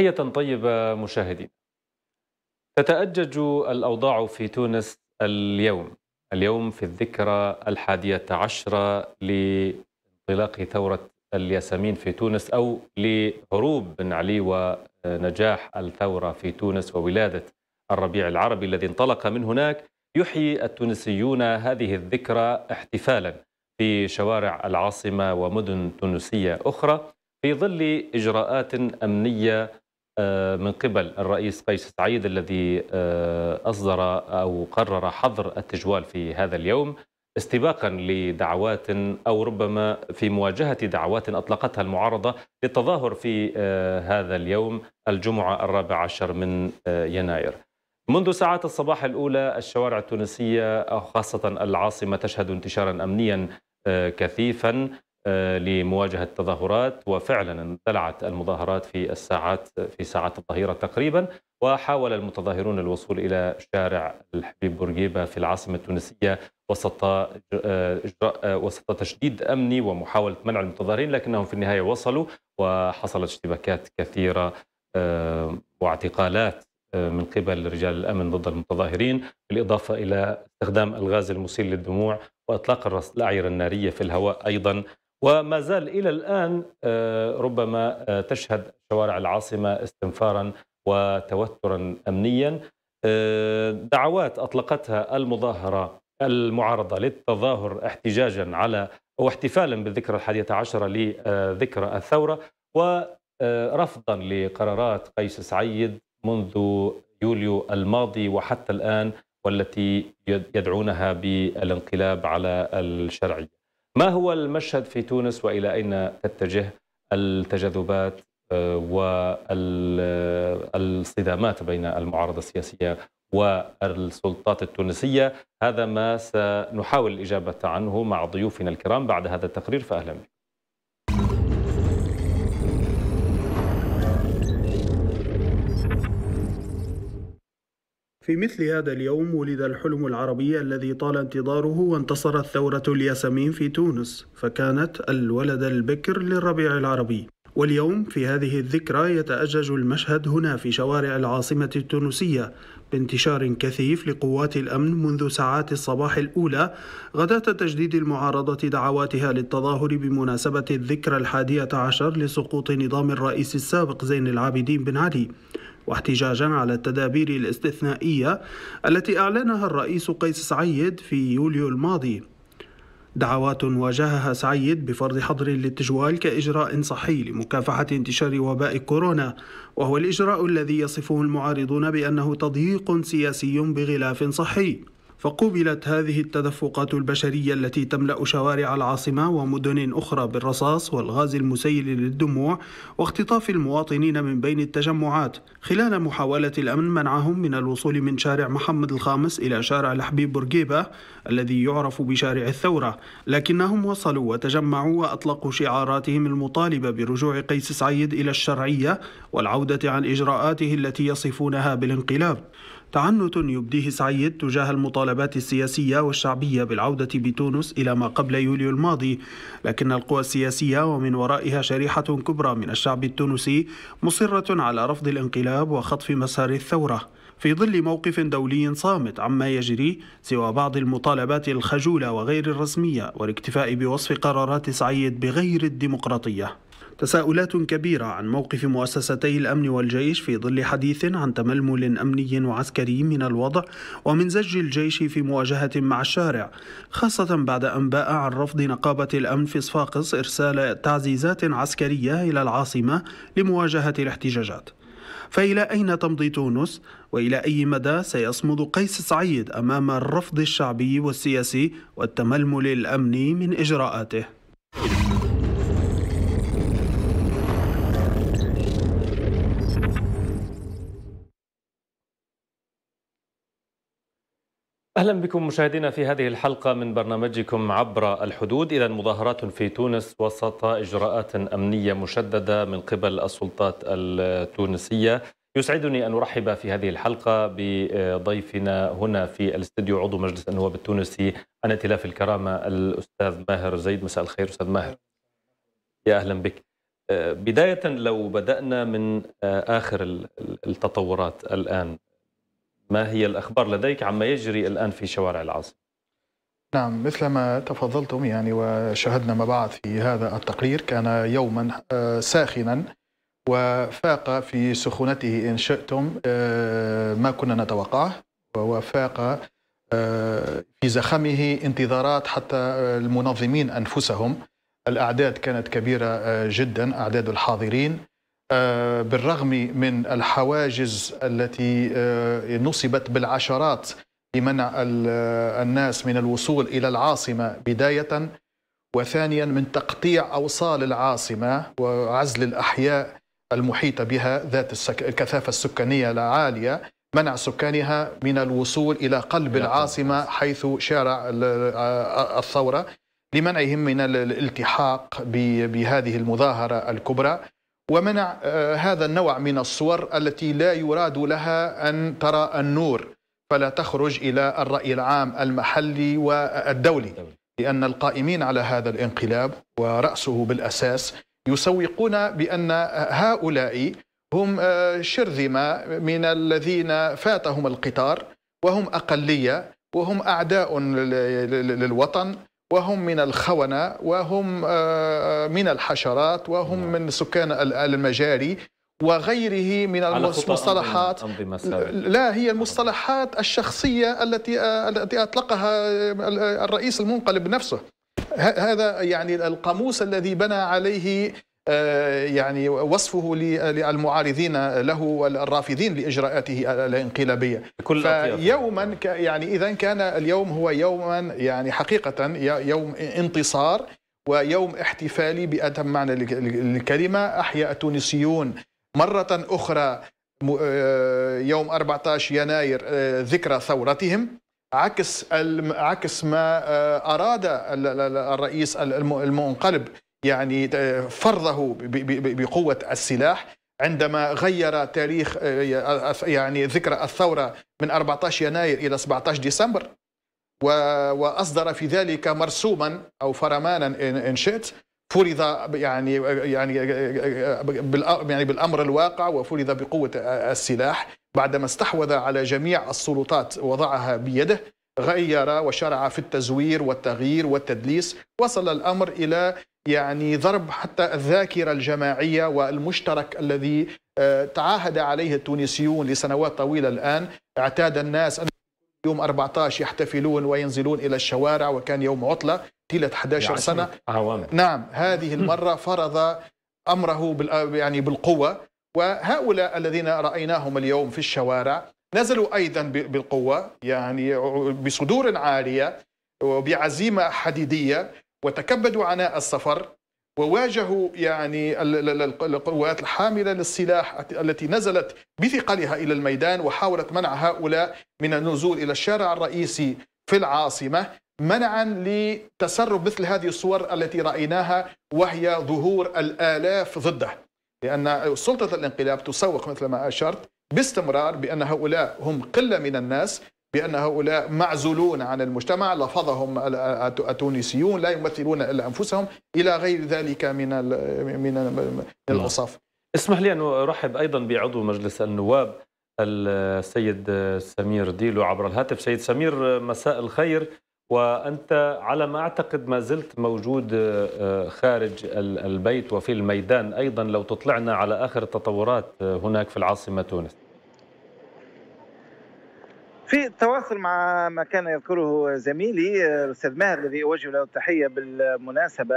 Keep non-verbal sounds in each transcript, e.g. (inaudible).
تحية طيبة مشاهدينا. تتأجج الأوضاع في تونس اليوم، اليوم في الذكرى الحادية عشرة لانطلاق ثورة الياسمين في تونس أو لهروب بن علي ونجاح الثورة في تونس وولادة الربيع العربي الذي انطلق من هناك يحيي التونسيون هذه الذكرى احتفالا في شوارع العاصمة ومدن تونسية أخرى في ظل إجراءات أمنية آه، من قبل الرئيس قيس سعيد الذي آه، أصدر أو قرر حظر التجوال في هذا اليوم استباقا لدعوات أو ربما في مواجهة دعوات أطلقتها المعارضة للتظاهر في آه، هذا اليوم الجمعة الرابع عشر من يناير منذ ساعات الصباح الأولى الشوارع التونسية خاصة العاصمة تشهد انتشارا أمنيا كثيفا آه، لمواجهة التظاهرات وفعلا اندلعت المظاهرات في الساعات في ساعات الظهيرة تقريبا وحاول المتظاهرون الوصول إلى شارع الحبيب بورقيبة في العاصمة التونسية وسط آه، آه، وسط تشديد أمني ومحاولة منع المتظاهرين لكنهم في النهاية وصلوا وحصلت اشتباكات كثيرة واعتقالات من قبل رجال الامن ضد المتظاهرين، بالاضافه الى استخدام الغاز المسيل للدموع واطلاق الاعير الناريه في الهواء ايضا وما زال إلى الآن آه، ربما آه، تشهد شوارع العاصمة استنفارا وتوترا أمنيا آه، دعوات أطلقتها المظاهرة المعارضة للتظاهر احتجاجا على واحتفالا بالذكرى الحادية عشرة لذكرى الثورة ورفضا لقرارات قيس سعيد منذ يوليو الماضي وحتى الآن والتي يدعونها بالانقلاب على الشرعيه ما هو المشهد في تونس والى اين تتجه التجاذبات آه، والصدامات بين المعارضه السياسيه والسلطات التونسيه هذا ما سنحاول الاجابه عنه مع ضيوفنا الكرام بعد هذا التقرير فاهلا بكم في مثل هذا اليوم ولد الحلم العربي الذي طال انتظاره وانتصرت ثورة الياسمين في تونس فكانت الولد البكر للربيع العربي واليوم في هذه الذكرى يتأجج المشهد هنا في شوارع العاصمة التونسية بانتشار كثيف لقوات الأمن منذ ساعات الصباح الأولى غداة تجديد المعارضة دعواتها للتظاهر بمناسبة الذكرى الحادية عشر لسقوط نظام الرئيس السابق زين العابدين بن علي واحتجاجا على التدابير الاستثنائية التي أعلنها الرئيس قيس سعيد في يوليو الماضي دعوات واجهها سعيد بفرض حظر للتجوال كإجراء صحي لمكافحة انتشار وباء كورونا وهو الإجراء الذي يصفه المعارضون بأنه تضييق سياسي بغلاف صحي فقوبلت هذه التدفقات البشرية التي تملأ شوارع العاصمة ومدن أخرى بالرصاص والغاز المسيل للدموع واختطاف المواطنين من بين التجمعات خلال محاولة الأمن منعهم من الوصول من شارع محمد الخامس إلى شارع الحبيب بورقيبة الذي يعرف بشارع الثورة لكنهم وصلوا وتجمعوا وأطلقوا شعاراتهم المطالبة برجوع قيس سعيد إلى الشرعية والعودة عن إجراءاته التي يصفونها بالانقلاب تعنت يبديه سعيد تجاه المطالبات السياسية والشعبية بالعودة بتونس إلى ما قبل يوليو الماضي لكن القوى السياسية ومن ورائها شريحة كبرى من الشعب التونسي مصرة على رفض الانقلاب وخطف مسار الثورة في ظل موقف دولي صامت عما يجري سوى بعض المطالبات الخجولة وغير الرسمية والاكتفاء بوصف قرارات سعيد بغير الديمقراطية تساؤلات كبيرة عن موقف مؤسستي الأمن والجيش في ظل حديث عن تململ أمني وعسكري من الوضع ومن زج الجيش في مواجهة مع الشارع خاصة بعد أنباء عن رفض نقابة الأمن في صفاقس إرسال تعزيزات عسكرية إلى العاصمة لمواجهة الاحتجاجات فإلى أين تمضي تونس وإلى أي مدى سيصمد قيس سعيد أمام الرفض الشعبي والسياسي والتململ الأمني من إجراءاته؟ أهلا بكم مشاهدينا في هذه الحلقة من برنامجكم عبر الحدود إذا مظاهرات في تونس وسط إجراءات أمنية مشددة من قبل السلطات التونسية يسعدني أن أرحب في هذه الحلقة بضيفنا هنا في الاستديو عضو مجلس النواب التونسي عن ائتلاف الكرامة الأستاذ ماهر زيد مساء الخير أستاذ ماهر يا أهلا بك آه، بداية لو بدأنا من آه، آخر التطورات الآن ما هي الأخبار لديك عما يجري الآن في شوارع العاصمة؟ نعم مثل ما تفضلتم يعني وشاهدنا ما بعد في هذا التقرير كان يوما آه، ساخنا وفاق في سخونته إن شئتم آه، ما كنا نتوقعه وفاق آه، في زخمه انتظارات حتى المنظمين أنفسهم الأعداد كانت كبيرة جدا أعداد الحاضرين آه، بالرغم من الحواجز التي آه، نصبت بالعشرات لمنع آه، الناس من الوصول إلى العاصمة بداية وثانيا من تقطيع أوصال العاصمة وعزل الأحياء المحيطة بها ذات الكثافة السكانية العالية منع سكانها من الوصول إلى قلب العاصمة حيث شارع الثورة لمنعهم من الالتحاق بهذه المظاهرة الكبرى ومنع آه، هذا النوع من الصور التي لا يراد لها أن ترى النور فلا تخرج إلى الرأي العام المحلي والدولي لأن القائمين على هذا الانقلاب ورأسه بالأساس يسوقون بأن هؤلاء هم آه، شرذمة من الذين فاتهم القطار وهم أقلية وهم أعداء للوطن وهم من الخونة وهم آه، آه، من الحشرات وهم نعم. من سكان المجاري وغيره من المصطلحات لا هي المصطلحات الشخصية التي آه، التي أطلقها الرئيس المنقلب نفسه هذا يعني القاموس الذي بنى عليه آه، يعني وصفه للمعارضين له والرافضين لإجراءاته الانقلابية فيوما يعني إذا كان اليوم هو يوما يعني حقيقة يوم انتصار ويوم احتفالي بأتم معنى الكلمة أحيا التونسيون مرة أخرى آه، يوم 14 يناير آه، ذكرى ثورتهم عكس عكس ما اراد الرئيس المنقلب يعني آه، فرضه بقوة السلاح عندما غير تاريخ آه، آه، يعني ذكرى الثورة من 14 يناير إلى 17 ديسمبر وأصدر في ذلك مرسوما أو فرمانا إن شئت فرض يعني يعني يعني بالامر الواقع وفرض بقوه السلاح بعدما استحوذ على جميع السلطات وضعها بيده غير وشرع في التزوير والتغيير والتدليس وصل الامر الى يعني ضرب حتى الذاكرة الجماعية والمشترك الذي آه، تعاهد عليه التونسيون لسنوات طويلة الآن اعتاد الناس أن يوم 14 يحتفلون وينزلون إلى الشوارع وكان يوم عطلة طيلة يعني 11 سنة عوامل. آه، نعم هذه المرة فرض أمره يعني بالقوة وهؤلاء الذين رأيناهم اليوم في الشوارع نزلوا أيضا بالقوة يعني بصدور عالية وبعزيمة حديدية وتكبدوا عناء السفر وواجهوا يعني القوات الحاملة للسلاح التي نزلت بثقلها إلى الميدان وحاولت منع هؤلاء من النزول إلى الشارع الرئيسي في العاصمة منعا لتسرب مثل هذه الصور التي رأيناها وهي ظهور الآلاف ضده لأن سلطة الانقلاب تسوق مثل ما أشرت باستمرار بأن هؤلاء هم قلة من الناس بأن هؤلاء معزولون عن المجتمع لفظهم التونسيون لا يمثلون إلا أنفسهم إلى غير ذلك من من نعم. الأوصاف اسمح لي أن أرحب أيضا بعضو مجلس النواب السيد سمير ديلو عبر الهاتف سيد سمير مساء الخير وأنت على ما أعتقد ما زلت موجود آه، خارج البيت وفي الميدان أيضا لو تطلعنا على آخر التطورات آه، هناك في العاصمة تونس في التواصل مع ما كان يذكره زميلي الاستاذ ماهر الذي اوجه له التحيه بالمناسبه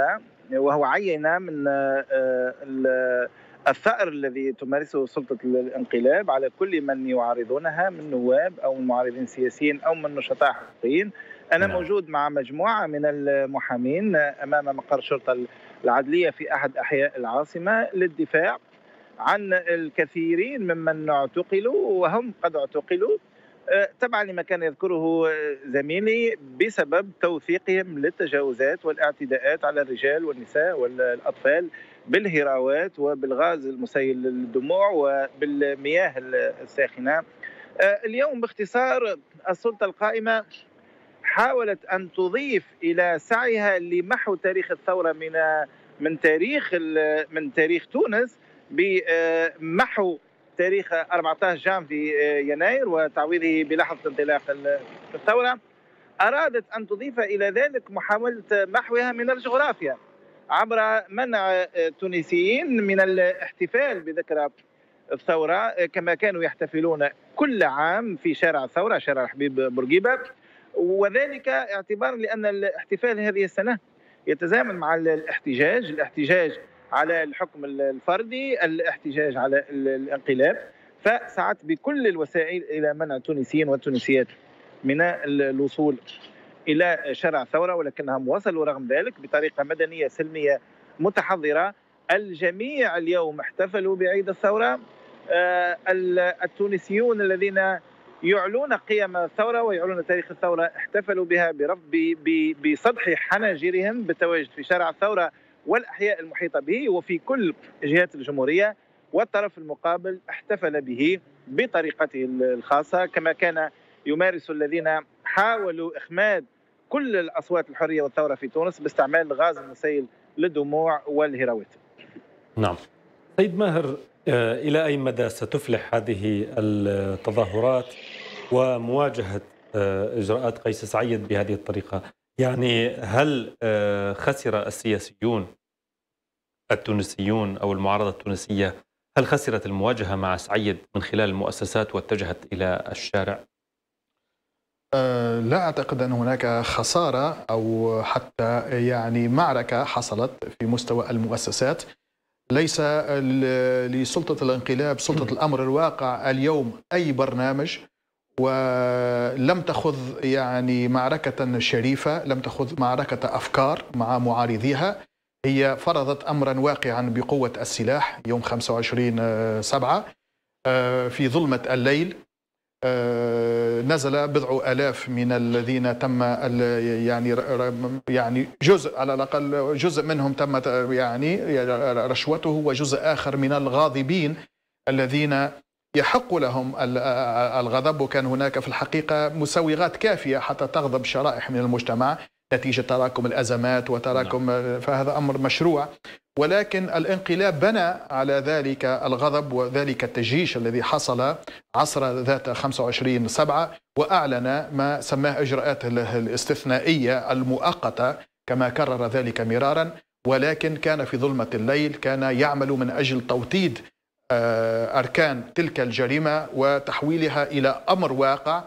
وهو عين من آه، الثأر الذي تمارسه سلطة الانقلاب على كل من يعارضونها من نواب أو من معارضين سياسيين أو من نشطاء حقوقيين أنا نعم. موجود مع مجموعة من المحامين أمام مقر الشرطة العدلية في أحد أحياء العاصمة للدفاع عن الكثيرين ممن اعتقلوا وهم قد اعتقلوا آه، تبعا لما كان يذكره آه، زميلي بسبب توثيقهم للتجاوزات والاعتداءات على الرجال والنساء والاطفال بالهراوات وبالغاز المسيل للدموع وبالمياه الساخنه. آه، اليوم باختصار السلطه القائمه حاولت ان تضيف الى سعيها لمحو تاريخ الثوره من من تاريخ من تاريخ تونس بمحو تاريخ 14 جانفي آه، يناير وتعويضه بلحظة انطلاق الثورة أرادت أن تضيف إلى ذلك محاولة محوها من الجغرافيا عبر منع آه، التونسيين من الاحتفال بذكرى الثورة آه، كما كانوا يحتفلون كل عام في شارع الثورة شارع الحبيب بورقيبة وذلك اعتبارا لأن الاحتفال هذه السنة يتزامن مع الاحتجاج الاحتجاج على الحكم الفردي الاحتجاج على الانقلاب فسعت بكل الوسائل الى منع التونسيين والتونسيات من الوصول الى شارع الثوره ولكنهم وصلوا رغم ذلك بطريقه مدنيه سلميه متحضره الجميع اليوم احتفلوا بعيد الثوره آه، التونسيون الذين يعلون قيم الثوره ويعلون تاريخ الثوره احتفلوا بها برب بسطح حناجرهم بالتواجد في شارع الثوره والأحياء المحيطة به وفي كل جهات الجمهورية والطرف المقابل احتفل به بطريقته الخاصة كما كان يمارس الذين حاولوا إخماد كل الأصوات الحرية والثورة في تونس باستعمال الغاز المسيل للدموع والهراوات نعم سيد ماهر آه، إلى أي مدى ستفلح هذه التظاهرات ومواجهة آه، إجراءات قيس سعيد بهذه الطريقة يعني هل آه، خسر السياسيون التونسيون او المعارضه التونسيه هل خسرت المواجهه مع سعيد من خلال المؤسسات واتجهت الى الشارع؟ آه، لا اعتقد ان هناك خساره او حتى يعني معركه حصلت في مستوى المؤسسات ليس لسلطه الانقلاب سلطه الامر الواقع اليوم اي برنامج ولم تخذ يعني معركة شريفة لم تخذ معركة أفكار مع معارضيها هي فرضت أمرا واقعا بقوة السلاح يوم 25 آه، سبعة آه، في ظلمة الليل آه، نزل بضع آلاف من الذين تم يعني يعني جزء على الأقل جزء منهم تم يعني رشوته وجزء آخر من الغاضبين الذين يحق لهم الغضب وكان هناك في الحقيقة مسوغات كافية حتى تغضب شرائح من المجتمع نتيجة تراكم الأزمات وتراكم نعم. فهذا أمر مشروع ولكن الانقلاب بنى على ذلك الغضب وذلك التجيش الذي حصل عصر ذات 25 سبعة وأعلن ما سماه إجراءات الاستثنائية المؤقتة كما كرر ذلك مرارا ولكن كان في ظلمة الليل كان يعمل من أجل توطيد آه، أركان تلك الجريمة وتحويلها إلى أمر واقع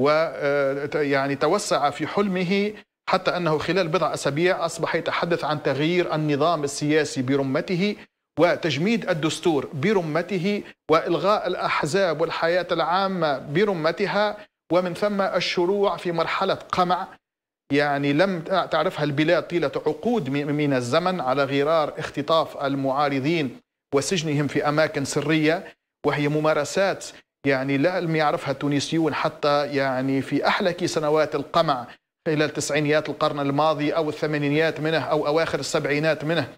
ويعني آه، توسع في حلمه حتى أنه خلال بضع أسابيع أصبح يتحدث عن تغيير النظام السياسي برمته وتجميد الدستور برمته والغاء الاحزاب والحياه العامه برمتها ومن ثم الشروع في مرحله قمع يعني لم تعرفها البلاد طيله عقود من الزمن على غرار اختطاف المعارضين وسجنهم في أماكن سرية وهي ممارسات يعني لا لم يعرفها التونسيون حتى يعني في أحلك سنوات القمع خلال تسعينيات القرن الماضي أو الثمانينيات منه أو أواخر السبعينات منه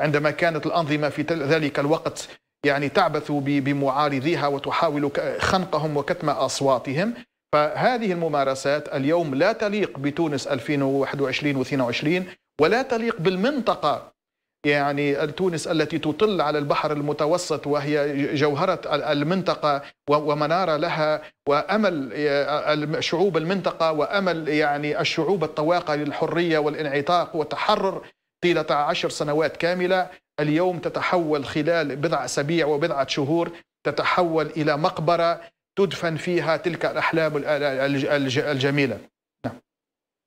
عندما كانت الأنظمة في ذلك الوقت يعني تعبث بمعارضيها وتحاول خنقهم وكتم أصواتهم فهذه الممارسات اليوم لا تليق بتونس 2021 و22 ولا تليق بالمنطقة يعني تونس التي تطل على البحر المتوسط وهي جوهرة المنطقة ومنارة لها وأمل آه، شعوب المنطقة وأمل يعني الشعوب الطواقة للحرية والانعتاق والتحرر طيلة عشر سنوات كاملة اليوم تتحول خلال بضع أسابيع وبضعة شهور تتحول إلى مقبرة تدفن فيها تلك الأحلام الجميلة نعم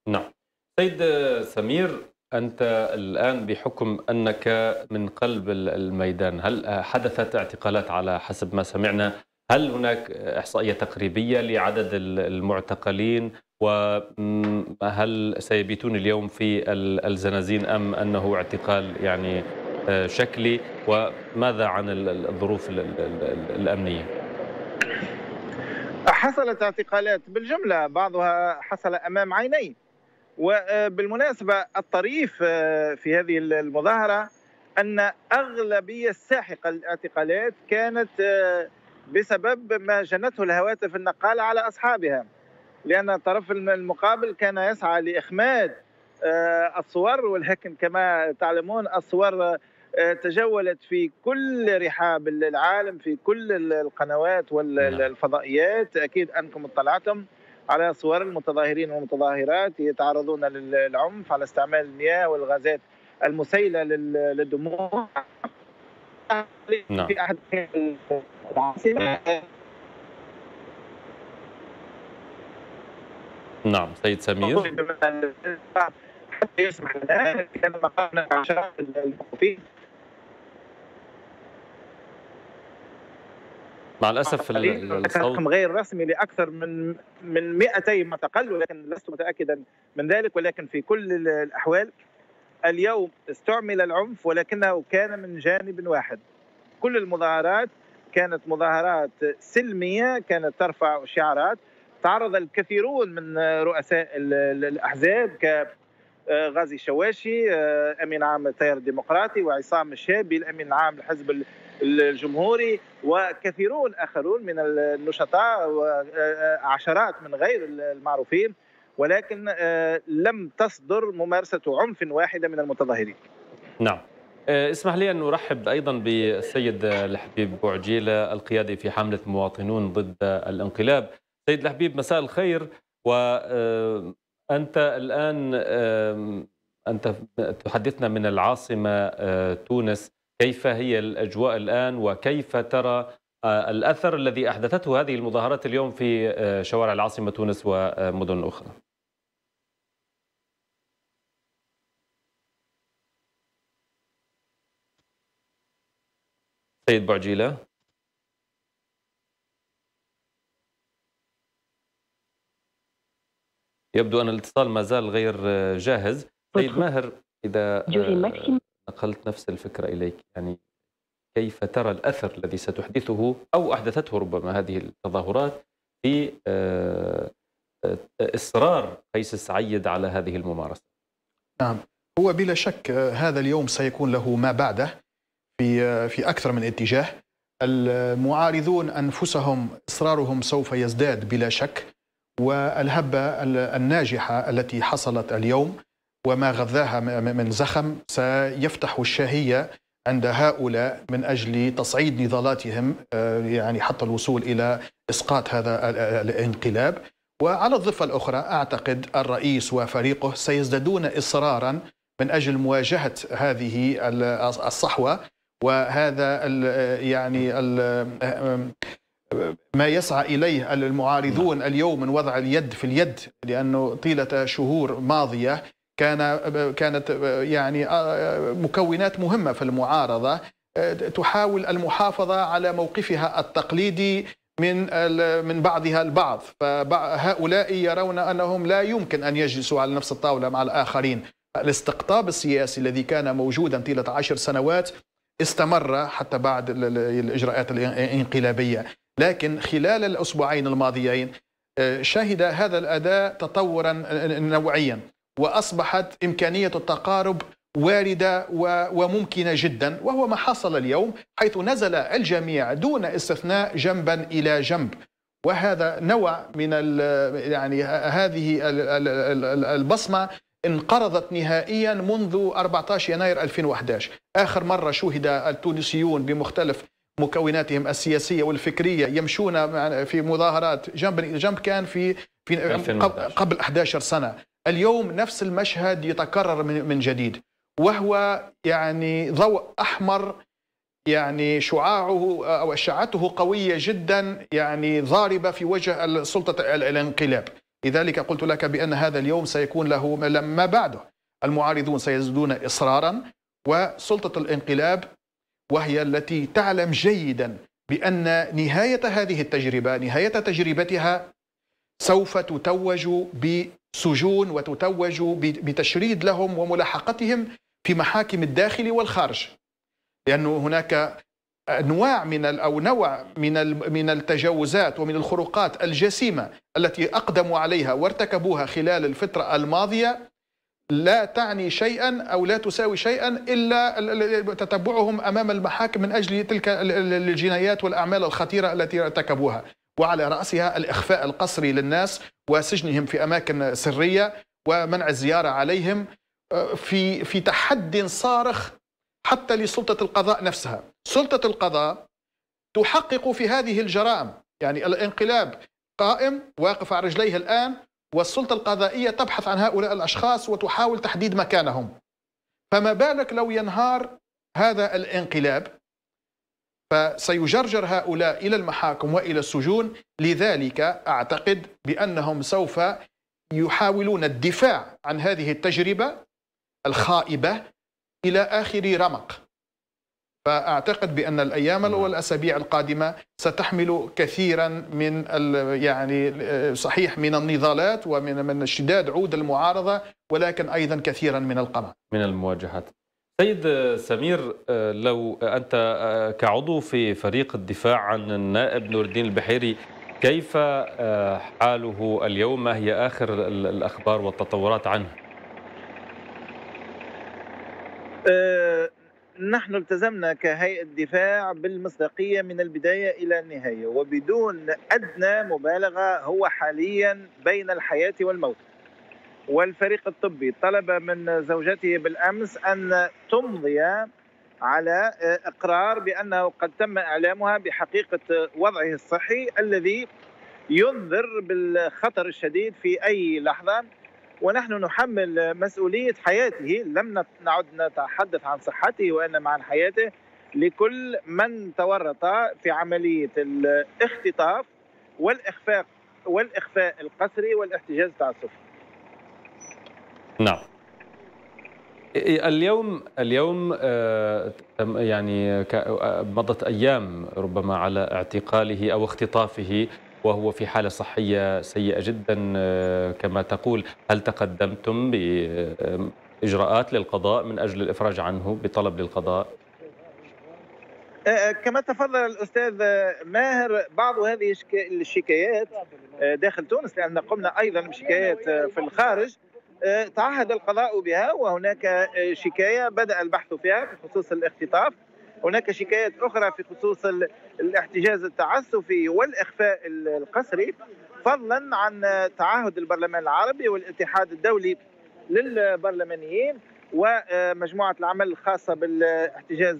نعم سيد سمير أنت الآن بحكم أنك من قلب الميدان هل حدثت اعتقالات على حسب ما سمعنا هل هناك إحصائية تقريبية لعدد المعتقلين وهل سيبيتون اليوم في الزنازين أم أنه اعتقال يعني آه، شكلي وماذا عن الظروف الأمنية حصلت اعتقالات بالجملة بعضها حصل أمام عينين وبالمناسبة الطريف آه، في هذه المظاهرة أن أغلبية الساحقة للاعتقالات كانت آه، بسبب ما جنته الهواتف النقالة على أصحابها لأن الطرف المقابل كان يسعى لإخماد آه، الصور ولكن كما تعلمون الصور تجولت في كل رحاب العالم في كل القنوات والفضائيات نعم. أكيد أنكم اطلعتم على صور المتظاهرين والمتظاهرات يتعرضون للعنف على استعمال المياه والغازات المسيلة للدموع نعم. في أحد العاصمة نعم سيد سمير حتى يسمح لنا كان مقامنا عشرة الكوفي مع الاسف الصوت غير رسمي لاكثر من من 200 ما تقل ولكن لست متاكدا من ذلك ولكن في كل الاحوال اليوم استعمل العنف ولكنه كان من جانب واحد كل المظاهرات كانت مظاهرات سلميه كانت ترفع شعارات تعرض الكثيرون من رؤساء الاحزاب ك آه، غازي شواشي آه، امين عام التيار الديمقراطي وعصام الشابي الامين العام الحزب الجمهوري وكثيرون اخرون من النشطاء وعشرات آه، من غير المعروفين ولكن لم تصدر ممارسه عنف واحده من المتظاهرين. نعم. اسمح لي أن أرحب أيضا بالسيد الحبيب بوعجيلة القيادي في حملة مواطنون ضد الانقلاب سيد الحبيب مساء الخير و أنت الآن أنت تحدثنا من العاصمة آه، تونس كيف هي الأجواء الآن وكيف ترى آه، الأثر الذي أحدثته هذه المظاهرات اليوم في آه، شوارع العاصمة تونس ومدن أخرى سيد بعجيله يبدو أن الاتصال ما زال غير آه، جاهز سيد طيب، ماهر إذا آه، نقلت نفس الفكرة إليك يعني كيف ترى الأثر الذي ستحدثه أو أحدثته ربما هذه التظاهرات في آه، إصرار قيس السعيد على هذه الممارسة نعم هو بلا شك هذا اليوم سيكون له ما بعده في في اكثر من اتجاه المعارضون انفسهم اصرارهم سوف يزداد بلا شك والهبة الناجحة التي حصلت اليوم وما غذاها من زخم سيفتح الشهية عند هؤلاء من أجل تصعيد نضالاتهم آه، يعني حتى الوصول إلى إسقاط هذا الانقلاب وعلى الضفة الأخرى أعتقد الرئيس وفريقه سيزدادون إصرارا من أجل مواجهة هذه الصحوة وهذا الـ يعني الـ آه، آه، ما يسعى إليه المعارضون نعم. اليوم من وضع اليد في اليد لأنه طيلة شهور ماضية كان كانت يعني آه، مكونات مهمة في المعارضة آه، تحاول المحافظة على موقفها التقليدي من من بعضها البعض فهؤلاء يرون أنهم لا يمكن أن يجلسوا على نفس الطاولة مع الآخرين الاستقطاب السياسي الذي كان موجودا طيلة عشر سنوات استمر حتى بعد الإجراءات الانقلابية لكن خلال الأسبوعين الماضيين آه، شهد هذا الأداء تطورا آه، آه، نوعيا وأصبحت إمكانية التقارب واردة وممكنة جدا وهو ما حصل اليوم حيث نزل الجميع دون استثناء جنبا إلى جنب وهذا نوع من يعني هذه البصمة انقرضت نهائيا منذ 14 يناير 2011 آخر مرة شهد التونسيون بمختلف مكوناتهم السياسيه والفكريه يمشون في مظاهرات جنب جنب كان في في قبل 11 سنه اليوم نفس المشهد يتكرر من جديد وهو يعني ضوء احمر يعني شعاعه او اشعته قويه جدا يعني ضاربه في وجه سلطه الانقلاب لذلك قلت لك بان هذا اليوم سيكون له ما بعده المعارضون سيزدون اصرارا وسلطه الانقلاب وهي التي تعلم جيدا بأن نهاية هذه التجربة نهاية تجربتها سوف تتوج بسجون وتتوج بتشريد لهم وملاحقتهم في محاكم الداخل والخارج لأنه هناك انواع من او نوع من من التجاوزات ومن الخروقات الجسيمه التي اقدموا عليها وارتكبوها خلال الفتره الماضيه لا تعني شيئا او لا تساوي شيئا الا تتبعهم امام المحاكم من اجل تلك الجنايات والاعمال الخطيره التي ارتكبوها وعلى راسها الاخفاء القسري للناس وسجنهم في اماكن سريه ومنع الزياره عليهم آه، في في تحد صارخ حتى لسلطه القضاء نفسها، سلطه القضاء تحقق في هذه الجرائم، يعني الانقلاب قائم واقف على رجليه الان والسلطة القضائية تبحث عن هؤلاء الأشخاص وتحاول تحديد مكانهم فما بالك لو ينهار هذا الانقلاب فسيجرجر هؤلاء إلى المحاكم وإلى السجون لذلك أعتقد بأنهم سوف يحاولون الدفاع عن هذه التجربة الخائبة إلى آخر رمق فاعتقد بان الايام نعم. والاسابيع القادمه ستحمل كثيرا من يعني صحيح من النضالات ومن من شداد عود المعارضه ولكن ايضا كثيرا من القمع. من المواجهات. سيد سمير لو انت كعضو في فريق الدفاع عن النائب نور الدين البحيري كيف حاله اليوم؟ ما هي اخر الاخبار والتطورات عنه؟ آه، نحن التزمنا كهيئة دفاع بالمصداقية من البداية إلى النهاية وبدون أدنى مبالغة هو حاليا بين الحياة والموت والفريق الطبي طلب من زوجته بالأمس أن تمضي على آه، إقرار بأنه قد تم إعلامها بحقيقة وضعه الصحي الذي ينذر بالخطر الشديد في أي لحظة ونحن نحمل مسؤولية حياته لم نعد نتحدث عن صحته وإنما عن حياته لكل من تورط في عملية الاختطاف والإخفاق والإخفاء القسري والاحتجاز التعسفي نعم اليوم اليوم آه، يعني آه، مضت ايام ربما على اعتقاله او اختطافه وهو في حالة صحية سيئة جدا آه، كما تقول هل تقدمتم بإجراءات للقضاء من أجل الإفراج عنه بطلب للقضاء؟ آه، آه، كما تفضل الأستاذ ماهر بعض هذه الشكايات داخل تونس لأن قمنا أيضا بشكايات في الخارج تعهد القضاء بها وهناك شكاية بدأ البحث فيها في الاختطاف هناك شكايات أخرى في خصوص الاحتجاز التعسفي والإخفاء القسري فضلا عن تعهد البرلمان العربي والاتحاد الدولي للبرلمانيين ومجموعة العمل الخاصة بالاحتجاز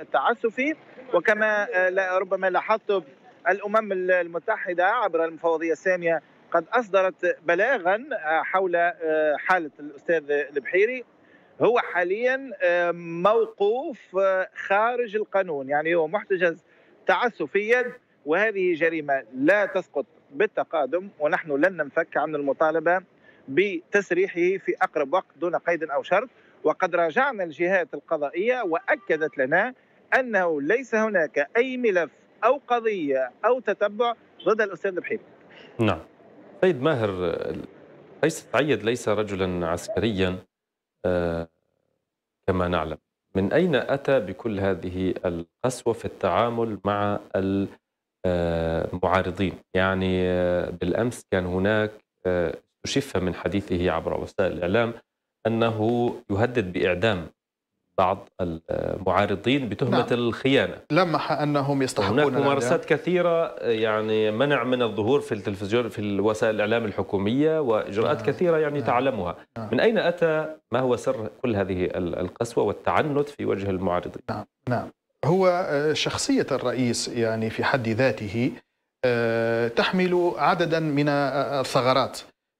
التعسفي وكما آه، ربما لاحظتم الأمم المتحدة عبر المفوضية السامية قد أصدرت بلاغا آه، حول آه، حالة الأستاذ البحيري هو حاليا موقوف خارج القانون يعني هو محتجز تعسفيا وهذه جريمه لا تسقط بالتقادم ونحن لن ننفك عن المطالبه بتسريحه في اقرب وقت دون قيد او شرط وقد راجعنا الجهات القضائيه واكدت لنا انه ليس هناك اي ملف او قضيه او تتبع ضد الاستاذ بحيري. نعم. سيد ماهر قيس تعيد ليس رجلا عسكريا كما نعلم من أين أتى بكل هذه القسوة في التعامل مع المعارضين يعني بالأمس كان هناك تشف من حديثه عبر وسائل الإعلام أنه يهدد بإعدام بعض المعارضين بتهمة نعم. الخيانة لمح أنهم يستحقون هناك ممارسات كثيرة يعني منع من الظهور في التلفزيون في وسائل الإعلام الحكومية وإجراءات نعم. كثيرة يعني نعم. تعلمها نعم. من أين أتى ما هو سر كل هذه القسوة والتعنت في وجه المعارضين نعم نعم هو آه، شخصية الرئيس يعني في حد ذاته آه، تحمل عددا من آه، الثغرات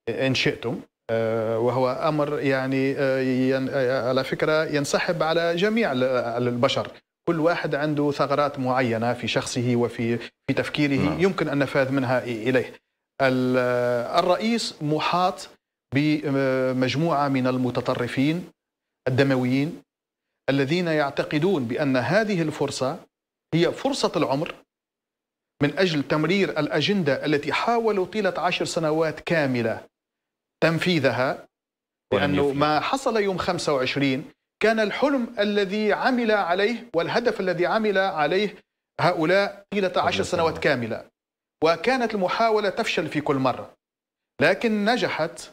إن شئتم آه، وهو امر يعني آه، آه، على فكره ينسحب على جميع البشر كل واحد عنده ثغرات معينه في شخصه وفي في تفكيره نعم. يمكن ان نفاذ منها اليه الرئيس محاط بمجموعه من المتطرفين الدمويين الذين يعتقدون بان هذه الفرصه هي فرصه العمر من اجل تمرير الاجنده التي حاولوا طيله عشر سنوات كامله تنفيذها لأنه ما حصل يوم 25 كان الحلم الذي عمل عليه والهدف الذي عمل عليه هؤلاء طيلة عشر سنوات كاملة وكانت المحاولة تفشل في كل مرة لكن نجحت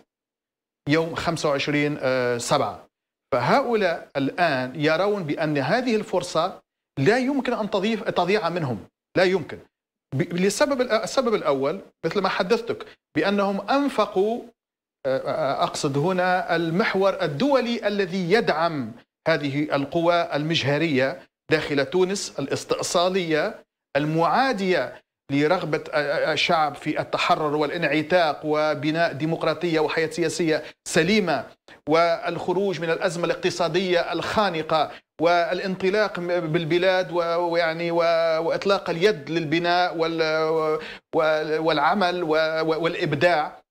يوم 25 آه، سبعة فهؤلاء الآن يرون بأن هذه الفرصة لا يمكن أن تضيف تضيع منهم لا يمكن لسبب السبب الأول مثل ما حدثتك بأنهم أنفقوا اقصد هنا المحور الدولي الذي يدعم هذه القوى المجهريه داخل تونس الاستئصاليه المعاديه لرغبه الشعب في التحرر والانعتاق وبناء ديمقراطيه وحياه سياسيه سليمه والخروج من الازمه الاقتصاديه الخانقه والانطلاق بالبلاد ويعني واطلاق اليد للبناء والعمل والابداع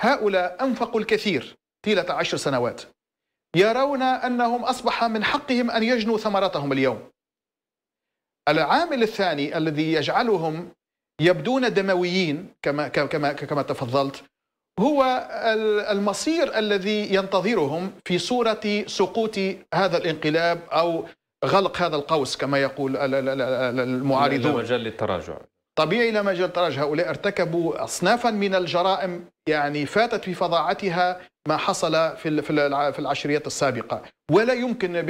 هؤلاء أنفقوا الكثير طيلة عشر سنوات يرون أنهم أصبح من حقهم أن يجنوا ثمرتهم اليوم العامل الثاني الذي يجعلهم يبدون دمويين كما كما كما تفضلت هو المصير الذي ينتظرهم في صورة سقوط هذا الانقلاب أو غلق هذا القوس كما يقول المعارضون مجال للتراجع طبيعي لما جلترج هؤلاء ارتكبوا أصنافا من الجرائم يعني فاتت بفظاعتها ما حصل في في العشريات السابقة ولا يمكن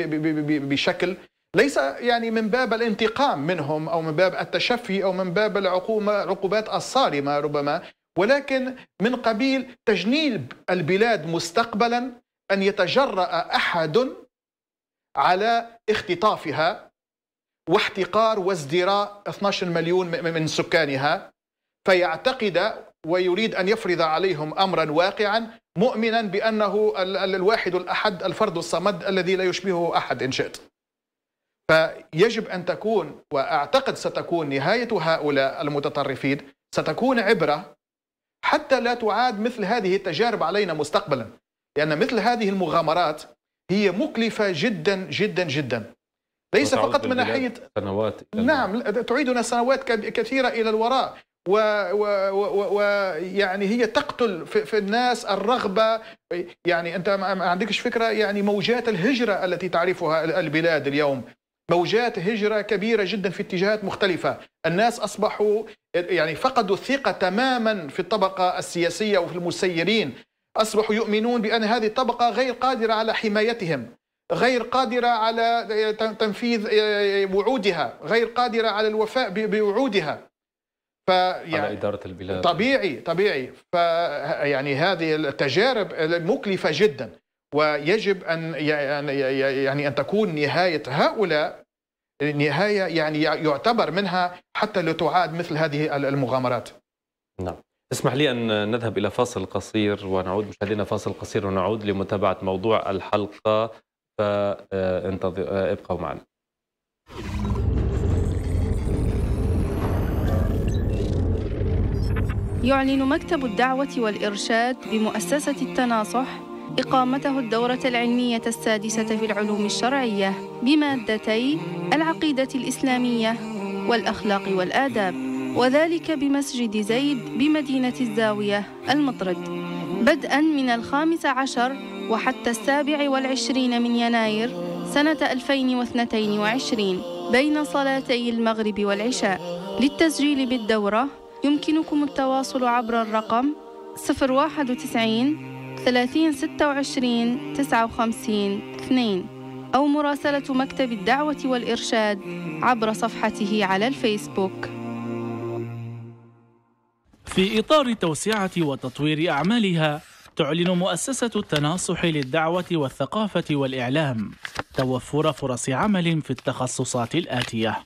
بشكل ليس يعني من باب الانتقام منهم أو من باب التشفي أو من باب العقوبة العقوبات الصارمة ربما ولكن من قبيل تجنيب البلاد مستقبلا أن يتجرأ أحد على اختطافها واحتقار وازدراء 12 مليون من سكانها فيعتقد ويريد ان يفرض عليهم امرا واقعا مؤمنا بانه الواحد الاحد الفرد الصمد الذي لا يشبهه احد ان شئت. فيجب ان تكون واعتقد ستكون نهايه هؤلاء المتطرفين ستكون عبره حتى لا تعاد مثل هذه التجارب علينا مستقبلا لان مثل هذه المغامرات هي مكلفه جدا جدا جدا ليس فقط من ناحيه سنوات نعم تعيدنا سنوات كثيرة إلى الوراء ويعني هي تقتل في, في الناس الرغبة يعني أنت ما عندكش فكرة يعني موجات الهجرة التي تعرفها البلاد اليوم موجات هجرة كبيرة جدا في اتجاهات مختلفة الناس أصبحوا يعني فقدوا الثقة تماما في الطبقة السياسية وفي المسيرين أصبحوا يؤمنون بأن هذه الطبقة غير قادرة على حمايتهم غير قادرة على تنفيذ آه، آه، وعودها غير قادرة على الوفاء بوعودها فيعني على إدارة البلاد طبيعي طبيعي ف يعني هذه التجارب مكلفة جدا ويجب أن يعني أن تكون نهاية هؤلاء نهاية يعني يعتبر منها حتى لتعاد مثل هذه المغامرات نعم اسمح لي أن نذهب إلى فاصل قصير ونعود مشاهدينا فاصل قصير ونعود لمتابعة موضوع الحلقة فانتظر آه، ابقوا معنا يعلن مكتب الدعوة والإرشاد بمؤسسة التناصح إقامته الدورة العلمية السادسة في العلوم الشرعية بمادتي العقيدة الإسلامية والأخلاق والآداب وذلك بمسجد زيد بمدينة الزاوية المطرد بدءا من الخامس عشر وحتى السابع والعشرين من يناير سنة 2022 بين صلاتي المغرب والعشاء للتسجيل بالدورة يمكنكم التواصل عبر الرقم 091 30 26 59 2 أو مراسلة مكتب الدعوة والإرشاد عبر صفحته على الفيسبوك في إطار توسعة وتطوير أعمالها تعلن مؤسسة التناصح للدعوة والثقافة والإعلام توفر فرص عمل في التخصصات الآتية: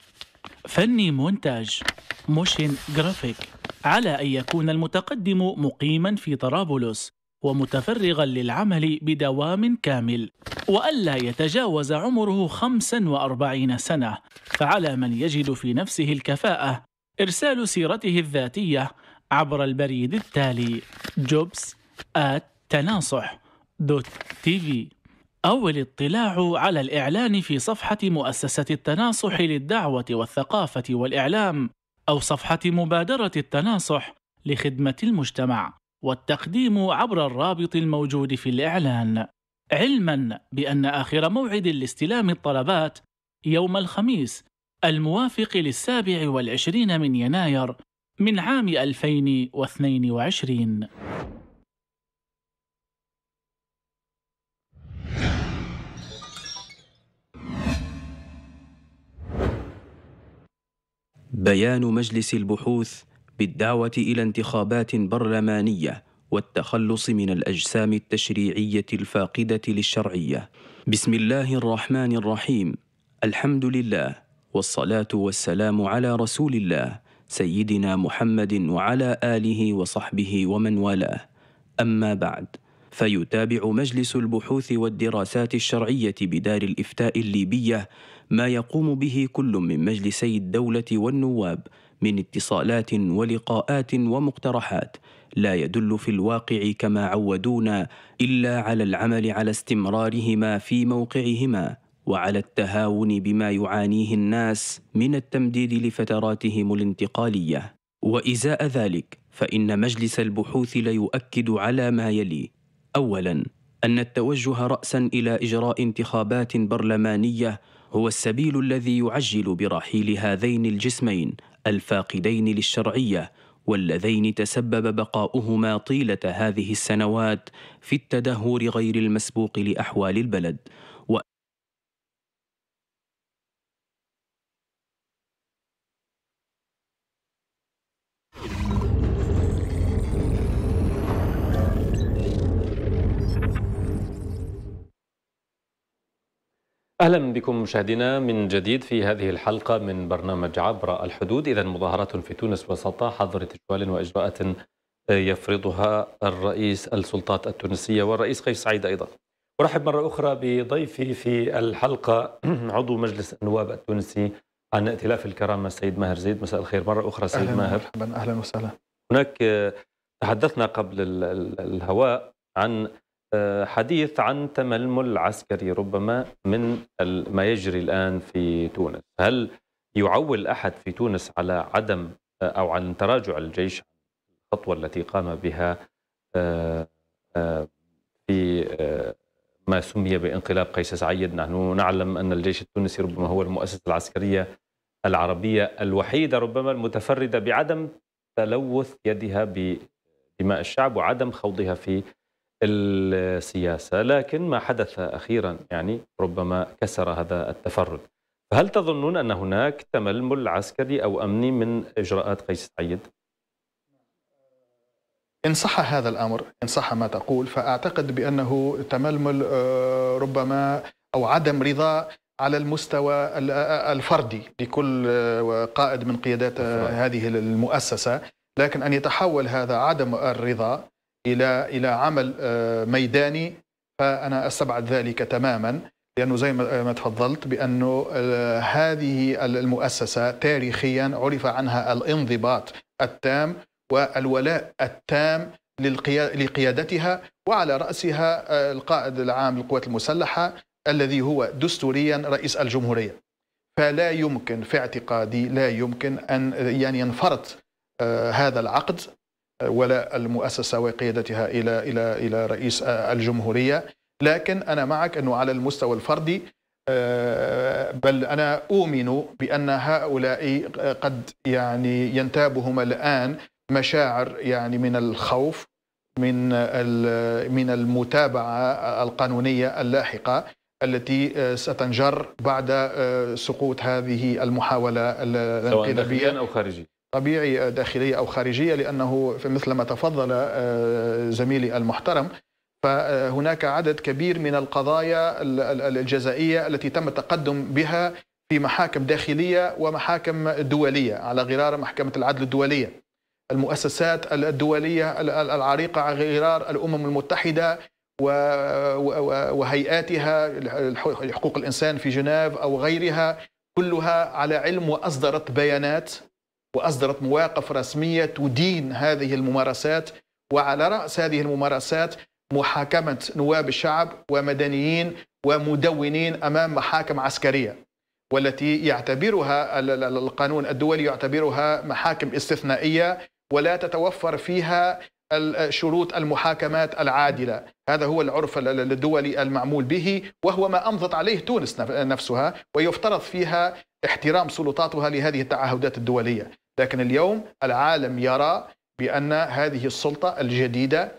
فني مونتاج، موشن جرافيك، على أن يكون المتقدم مقيما في طرابلس ومتفرغا للعمل بدوام كامل، وألا يتجاوز عمره 45 سنة، فعلى من يجد في نفسه الكفاءة إرسال سيرته الذاتية عبر البريد التالي jobs @تناصح دوت تي في أو الاطلاع على الإعلان في صفحة مؤسسة التناصح للدعوة والثقافة والإعلام أو صفحة مبادرة التناصح لخدمة المجتمع والتقديم عبر الرابط الموجود في الإعلان علما بأن آخر موعد لاستلام الطلبات يوم الخميس الموافق للسابع والعشرين من يناير من عام 2022 بيان مجلس البحوث بالدعوة إلى انتخابات برلمانية والتخلص من الأجسام التشريعية الفاقدة للشرعية. بسم الله الرحمن الرحيم. الحمد لله والصلاة والسلام على رسول الله سيدنا محمد وعلى آله وصحبه ومن والاه. أما بعد فيتابع مجلس البحوث والدراسات الشرعية بدار الإفتاء الليبية ما يقوم به كل من مجلسي الدولة والنواب من اتصالات ولقاءات ومقترحات لا يدل في الواقع كما عودونا إلا على العمل على استمرارهما في موقعهما وعلى التهاون بما يعانيه الناس من التمديد لفتراتهم الانتقاليه وازاء ذلك فان مجلس البحوث ليؤكد على ما يلي اولا ان التوجه راسا الى اجراء انتخابات برلمانيه هو السبيل الذي يعجل برحيل هذين الجسمين الفاقدين للشرعيه واللذين تسبب بقاؤهما طيله هذه السنوات في التدهور غير المسبوق لاحوال البلد اهلا بكم مشاهدينا من جديد في هذه الحلقه من برنامج عبر الحدود اذا مظاهرات في تونس وسط حظر تجوال واجراءات يفرضها الرئيس السلطات التونسيه والرئيس قيس سعيد ايضا ارحب مره اخرى بضيفي في الحلقه (clears throat) عضو مجلس النواب التونسي عن ائتلاف الكرامه السيد ماهر زيد مساء الخير مره اخرى سيد أهلاً ماهر اهلا وسهلا هناك تحدثنا قبل الهواء عن حديث عن تململ عسكري ربما من ما يجري الآن في تونس هل يعول أحد في تونس على عدم أو عن تراجع الجيش الخطوة التي قام بها آه، آه، في آه، ما سمي بانقلاب قيس سعيد نحن نعلم أن الجيش التونسي ربما هو المؤسسة العسكرية العربية الوحيدة ربما المتفردة بعدم تلوث يدها بدماء الشعب وعدم خوضها في السياسه لكن ما حدث اخيرا يعني ربما كسر هذا التفرد فهل تظنون ان هناك تململ عسكري او امني من اجراءات قيس سعيد؟ إن صح هذا الأمر إن صح ما تقول فأعتقد بأنه تململ آه، ربما أو عدم رضا على المستوى آه، آه، الفردي لكل قائد من قيادات هذه المؤسسة لكن أن يتحول هذا عدم الرضا إلى إلى عمل آه، ميداني فأنا أستبعد ذلك تماما لأنه زي ما آه، تفضلت بأنه آه، هذه المؤسسة تاريخيا عرف عنها الانضباط التام والولاء التام لقيادتها وعلى رأسها القائد العام للقوات المسلحة الذي هو دستوريا رئيس الجمهورية فلا يمكن في اعتقادي لا يمكن أن يعني ينفرط هذا العقد ولاء المؤسسه وقيادتها الى الى الى رئيس الجمهوريه لكن انا معك انه على المستوى الفردي آه، بل انا اؤمن بان هؤلاء قد يعني ينتابهم الان مشاعر يعني من الخوف من من المتابعه القانونيه اللاحقه التي آه، ستنجر بعد آه، سقوط هذه المحاوله الانقلابيه سواء داخليا او خارجيا طبيعي آه، داخلية أو خارجية لأنه مثل ما تفضل آه، زميلي المحترم فهناك عدد كبير من القضايا الجزائية التي تم التقدم بها في محاكم داخلية ومحاكم دولية على غرار محكمة العدل الدولية المؤسسات الدولية العريقة على غرار الأمم المتحدة وهيئاتها حقوق الإنسان في جنيف أو غيرها كلها على علم وأصدرت بيانات وأصدرت مواقف رسمية تدين هذه الممارسات وعلى رأس هذه الممارسات محاكمة نواب الشعب ومدنيين ومدونين أمام محاكم عسكرية والتي يعتبرها القانون الدولي يعتبرها محاكم استثنائية ولا تتوفر فيها شروط المحاكمات العادله، هذا هو العرف الدولي المعمول به وهو ما امضت عليه تونس نفسها ويفترض فيها احترام سلطاتها لهذه التعهدات الدولية لكن اليوم العالم يرى بأن هذه السلطة الجديدة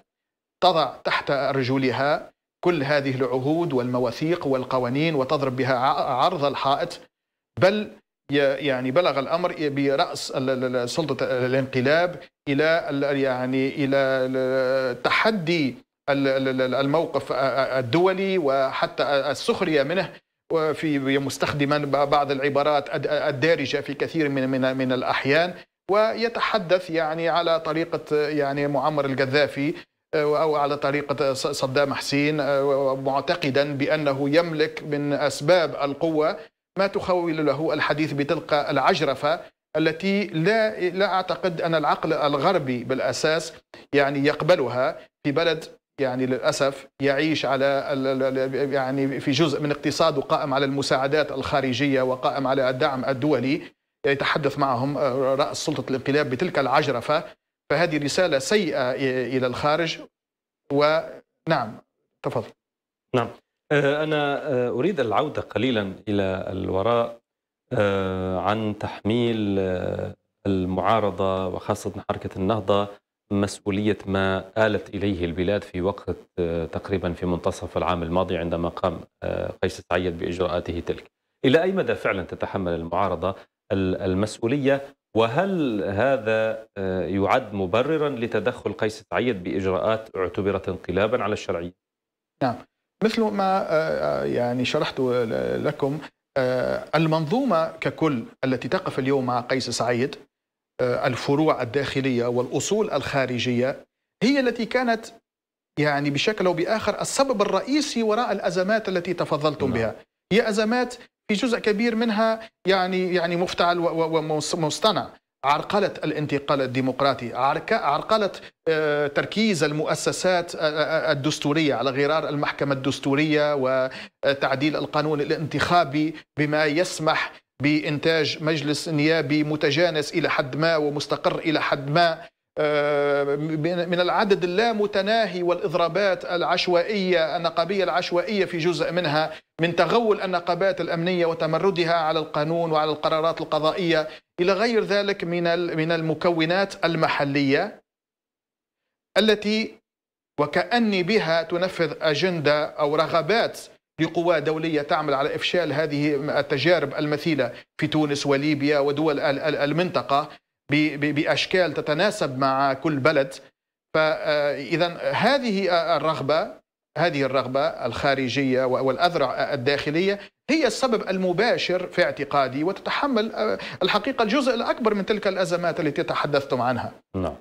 تضع تحت رجلها كل هذه العهود والمواثيق والقوانين وتضرب بها عرض الحائط بل يعني بلغ الامر براس سلطه الانقلاب الى يعني الى تحدي الموقف الدولي وحتى السخريه منه وفي مستخدما بعض العبارات الدارجه في كثير من من من الاحيان ويتحدث يعني على طريقه يعني معمر القذافي آه، او على طريقه صدام حسين آه، معتقدا بانه يملك من اسباب القوه ما تخول له الحديث بتلك العجرفه التي لا لا اعتقد ان العقل الغربي بالاساس يعني يقبلها في بلد يعني للاسف يعيش على يعني في جزء من اقتصاده قائم على المساعدات الخارجيه وقائم على الدعم الدولي يتحدث معهم آه، راس سلطه الانقلاب بتلك العجرفه فهذه رساله سيئه الى الخارج ونعم تفضل نعم آه، انا آه، اريد العوده قليلا الى الوراء عن تحميل المعارضه وخاصه حركه النهضه مسؤولية ما آلت إليه البلاد في وقت آه، تقريبا في منتصف العام الماضي عندما قام آه، قيس سعيد بإجراءاته تلك إلى أي مدى فعلا تتحمل المعارضة المسؤولية وهل هذا آه، يعد مبررا لتدخل قيس سعيد بإجراءات اعتبرت انقلابا على الشرعية؟ نعم مثل ما يعني شرحت لكم المنظومة ككل التي تقف اليوم مع قيس سعيد آه، الفروع الداخليه والاصول الخارجيه هي التي كانت يعني بشكل او باخر السبب الرئيسي وراء الازمات التي تفضلتم نعم. بها هي ازمات في جزء كبير منها يعني يعني مفتعل ومصطنع عرقلة الانتقال الديمقراطي عرقلة آه، تركيز المؤسسات الدستورية على غرار المحكمة الدستورية وتعديل آه، القانون الانتخابي بما يسمح بإنتاج مجلس نيابي متجانس إلى حد ما ومستقر إلى حد ما آه، من العدد اللامتناهي والإضرابات العشوائية النقابية العشوائية في جزء منها من تغول النقابات الأمنية وتمردها على القانون وعلى القرارات القضائية إلى غير ذلك من من المكونات المحلية التي وكأني بها تنفذ أجندة أو رغبات لقوى دولية تعمل على إفشال هذه التجارب المثيلة في تونس وليبيا ودول المنطقة بأشكال تتناسب مع كل بلد فإذا هذه الرغبة هذه الرغبة الخارجية والأذرع الداخلية هي السبب المباشر في اعتقادي وتتحمل الحقيقة الجزء الأكبر من تلك الأزمات التي تحدثتم عنها نعم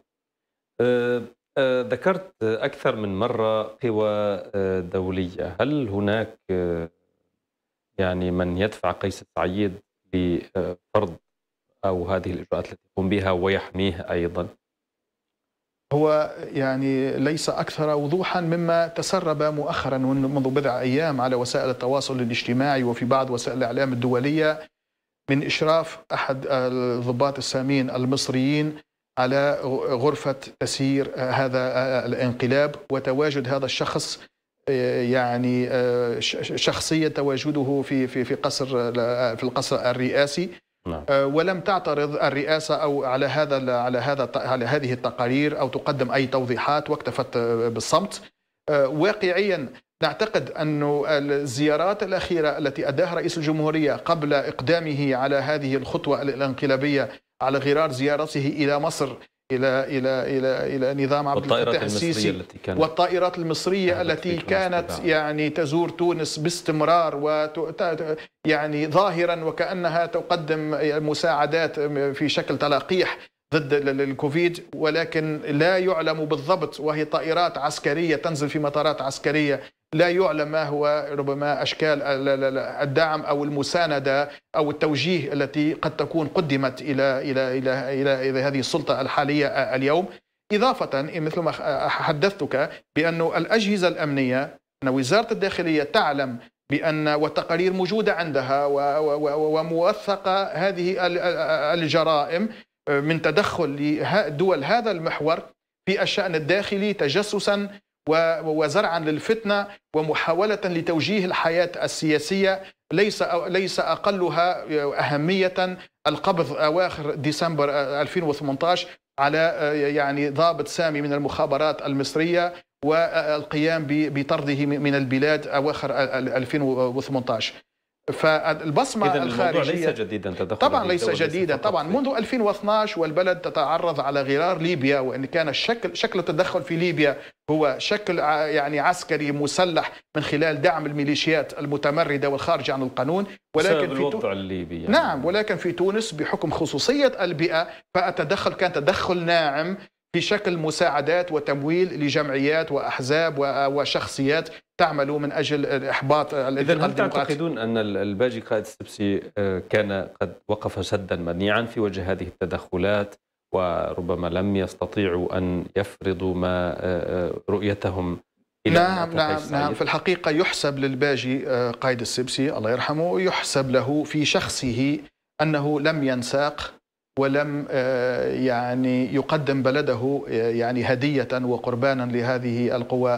أه، أه، ذكرت أكثر من مرة قوى أه، دولية هل هناك أه، يعني من يدفع قيس السعيد لفرض أو هذه الإجراءات التي يقوم بها ويحميه أيضا هو يعني ليس أكثر وضوحا مما تسرب مؤخرا منذ بضع أيام على وسائل التواصل الاجتماعي وفي بعض وسائل الإعلام الدولية من إشراف أحد الضباط السامين المصريين على غرفة تسيير هذا الانقلاب وتواجد هذا الشخص يعني شخصية تواجده في في في قصر في القصر الرئاسي نعم. ولم تعترض الرئاسة أو على هذا على هذا على هذه التقارير أو تقدم أي توضيحات واكتفت بالصمت واقعيا نعتقد أن الزيارات الأخيرة التي أداها رئيس الجمهورية قبل إقدامه على هذه الخطوة الانقلابية على غرار زيارته إلى مصر إلى إلى إلى إلى نظام عبد الفتاح السيسي والطائرات المصرية التي كانت يعني تزور تونس باستمرار و يعني ظاهرا وكأنها تقدم مساعدات في شكل تلقيح ضد الكوفيد ولكن لا يعلم بالضبط وهي طائرات عسكرية تنزل في مطارات عسكرية لا يعلم ما هو ربما اشكال الدعم او المسانده او التوجيه التي قد تكون قدمت الى الى الى الى, إلى هذه السلطه الحاليه اليوم اضافه مثل ما حدثتك بأن الاجهزه الامنيه ان وزاره الداخليه تعلم بأن وتقارير موجودة عندها وموثقة هذه الجرائم آه، من تدخل دول هذا المحور في الشأن الداخلي تجسسا وزرعا للفتنه ومحاوله لتوجيه الحياه السياسيه ليس ليس اقلها آه، اهميه القبض اواخر ديسمبر 2018 آه، على آه، يعني ضابط سامي من المخابرات المصريه والقيام بطرده من البلاد اواخر 2018 فالبصمه الخارجيه ليس جديدا تدخل طبعا ليس جديدا طبعا منذ 2012 والبلد تتعرض على غرار ليبيا وان كان الشكل شكل التدخل في ليبيا هو شكل يعني عسكري مسلح من خلال دعم الميليشيات المتمرده والخارجه عن القانون ولكن في الوضع الليبي يعني. نعم ولكن في تونس بحكم خصوصيه البيئه فالتدخل كان تدخل ناعم في شكل مساعدات وتمويل لجمعيات واحزاب وشخصيات تعمل من اجل احباط اذا هل تعتقدون ان الباجي قائد السبسي آه، كان قد وقف سدا منيعا في وجه هذه التدخلات وربما لم يستطيعوا ان يفرضوا ما آه، آه، رؤيتهم نعم نعم نعم في الحقيقة يحسب للباجي قائد السبسي الله يرحمه يحسب له في شخصه أنه لم ينساق ولم يعني يقدم بلده يعني هدية وقربانا لهذه القوى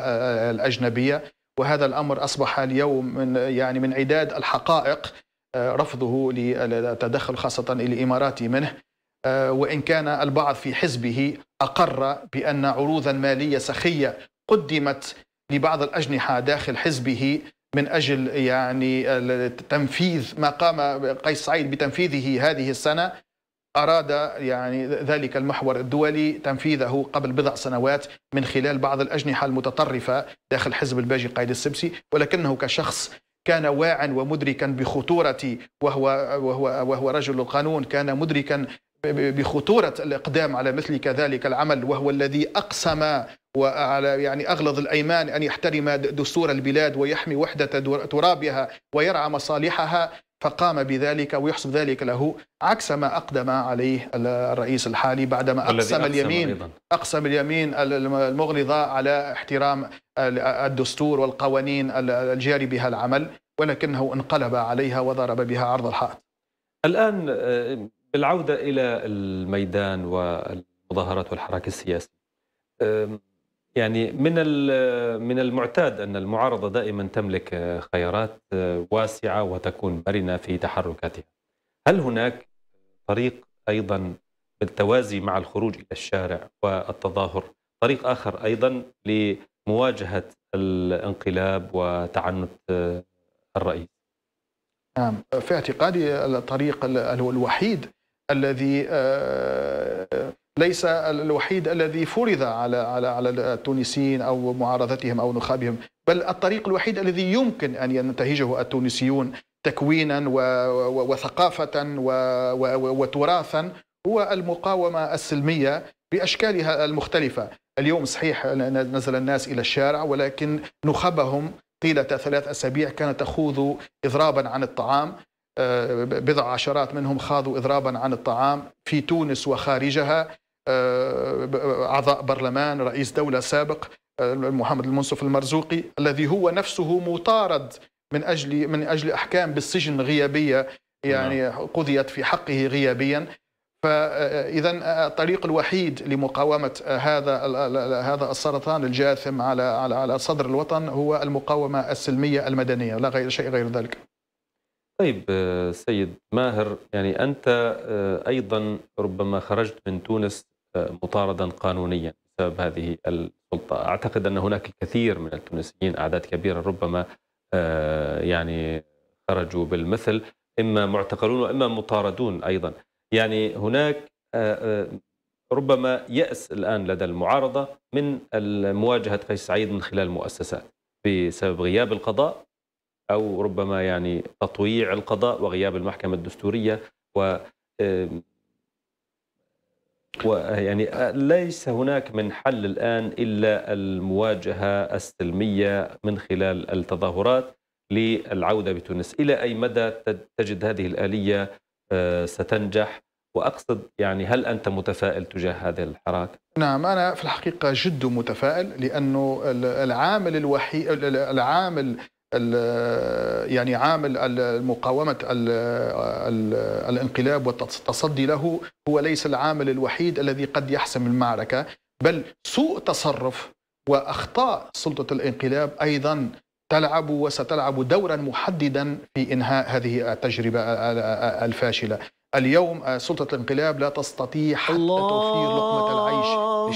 الأجنبية وهذا الامر اصبح اليوم من يعني من عداد الحقائق آه، رفضه للتدخل خاصه الاماراتي منه آه، وان كان البعض في حزبه اقر بان عروضا ماليه سخيه قدمت لبعض الاجنحه داخل حزبه من اجل يعني تنفيذ ما قام قيس سعيد بتنفيذه هذه السنه أراد يعني ذلك المحور الدولي تنفيذه قبل بضع سنوات من خلال بعض الأجنحة المتطرفة داخل حزب الباجي قائد السبسي ولكنه كشخص كان واعا ومدركا بخطورة وهو, وهو, وهو رجل القانون كان مدركا بخطورة الإقدام على مثل كذلك العمل وهو الذي أقسم وعلى يعني أغلظ الأيمان أن يحترم دستور البلاد ويحمي وحدة ترابها ويرعى مصالحها فقام بذلك ويحسب ذلك له عكس ما أقدم عليه الرئيس الحالي بعدما أقسم اليمين أيضاً. أقسم اليمين المغلظة على احترام الدستور والقوانين الجاري بها العمل ولكنه انقلب عليها وضرب بها عرض الحائط الآن آه، بالعودة إلى الميدان والمظاهرات والحراك السياسي يعني من من المعتاد ان المعارضه دائما تملك خيارات واسعه وتكون مرنه في تحركاتها. هل هناك طريق ايضا بالتوازي مع الخروج الى الشارع والتظاهر، طريق اخر ايضا لمواجهه الانقلاب وتعنت الرئيس؟ نعم في اعتقادي الطريق الوحيد الذي آه، ليس الوحيد الذي فرض على على على التونسيين او معارضتهم او نخابهم بل الطريق الوحيد الذي يمكن ان ينتهجه التونسيون تكوينا وثقافه وتراثا هو المقاومه السلميه باشكالها المختلفه اليوم صحيح نزل الناس الى الشارع ولكن نخبهم طيله ثلاث اسابيع كانت تخوض اضرابا عن الطعام آه، بضع عشرات منهم خاضوا اضرابا عن الطعام في تونس وخارجها آه، اعضاء برلمان رئيس دوله سابق آه، محمد المنصف المرزوقي الذي هو نفسه مطارد من اجل من اجل احكام بالسجن غيابيه يعني نعم. قضيت في حقه غيابيا فاذا آه، الطريق الوحيد لمقاومه هذا هذا السرطان الجاثم على على على صدر الوطن هو المقاومه السلميه المدنيه لا غير شيء غير ذلك طيب آه، سيد ماهر يعني أنت آه، أيضا ربما خرجت من تونس آه، مطاردا قانونيا بسبب هذه السلطة أعتقد أن هناك الكثير من التونسيين أعداد كبيرة ربما يعني خرجوا بالمثل إما معتقلون وإما مطاردون أيضا يعني هناك ربما يأس الآن لدى المعارضة من مواجهة قيس سعيد من خلال المؤسسات بسبب غياب القضاء أو ربما يعني تطويع القضاء وغياب المحكمة الدستورية و ويعني آه، ليس هناك من حل الآن إلا المواجهة السلمية من خلال التظاهرات للعودة بتونس إلى أي مدى تجد هذه الآلية آه، ستنجح واقصد يعني هل انت متفائل تجاه هذا الحراك؟ نعم انا في الحقيقه جد متفائل لانه العامل الوحيد العامل يعني عامل مقاومة الانقلاب والتصدي له هو ليس العامل الوحيد الذي قد يحسم المعركة بل سوء تصرف وأخطاء سلطة الانقلاب أيضا تلعب وستلعب دورا محددا في إنهاء هذه التجربة الفاشلة اليوم سلطة الانقلاب لا تستطيع حتى توفير لقمة العيش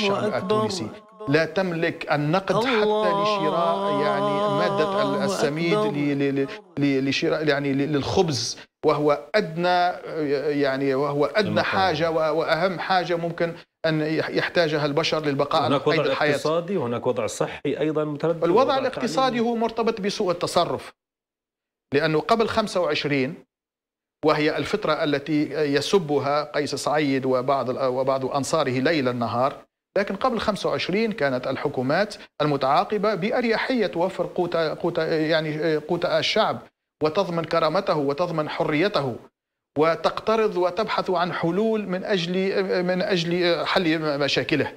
للشعب التونسي لا تملك النقد حتى لشراء يعني مادة السميد لشراء يعني للخبز وهو أدنى آه، يعني وهو أدنى حاجة وأهم حاجة ممكن أن يحتاجها البشر للبقاء الحياه هناك وضع اقتصادي وهناك وضع صحي أيضا متردد الوضع الاقتصادي هو مرتبط بسوء التصرف لأنه قبل 25 وهي الفترة التي يسبها قيس سعيد وبعض وبعض أنصاره ليلا نهار لكن قبل 25 كانت الحكومات المتعاقبة بأريحية توفر قوت قوت يعني قوت الشعب وتضمن كرامته وتضمن حريته وتقترض وتبحث عن حلول من اجل من اجل حل مشاكله.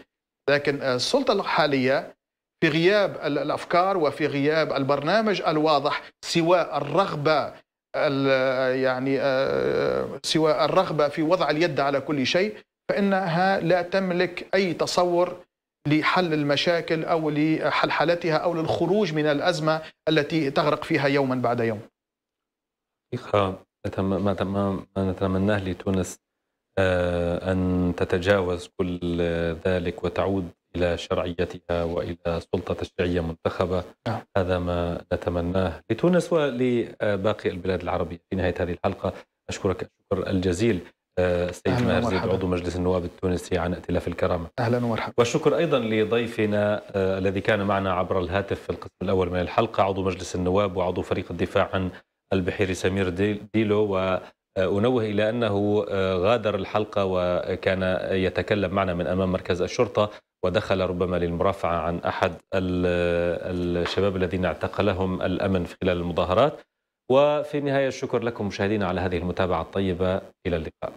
لكن السلطه الحاليه في غياب الافكار وفي غياب البرنامج الواضح سوى الرغبه يعني آه، سوى الرغبه في وضع اليد على كل شيء فإنها لا تملك أي تصور لحل المشاكل أو لحلحلتها أو للخروج من الأزمة التي تغرق فيها يوما بعد يوم ما نتمناه لتونس آه، أن تتجاوز كل ذلك وتعود إلى شرعيتها وإلى سلطة تشريعية منتخبة آه. نعم. هذا ما نتمناه لتونس ولباقي البلاد العربية في نهاية هذه الحلقة أشكرك الشكر الجزيل السيد زيد عضو مجلس النواب التونسي عن ائتلاف الكرامة أهلا ومرحبا والشكر أيضا لضيفنا آه، الذي كان معنا عبر الهاتف في القسم الأول من الحلقة عضو مجلس النواب وعضو فريق الدفاع عن البحيري سمير ديلو وأنوه آه، إلى أنه آه، غادر الحلقة وكان يتكلم معنا من أمام مركز الشرطة ودخل ربما للمرافعة عن أحد الشباب الذين اعتقلهم الأمن خلال المظاهرات وفي النهاية الشكر لكم مشاهدينا على هذه المتابعة الطيبة إلى اللقاء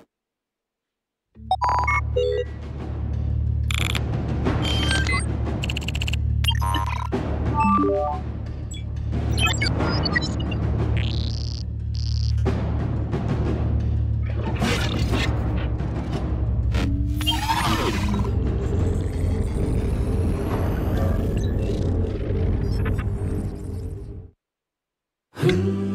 Ooh. Hmm.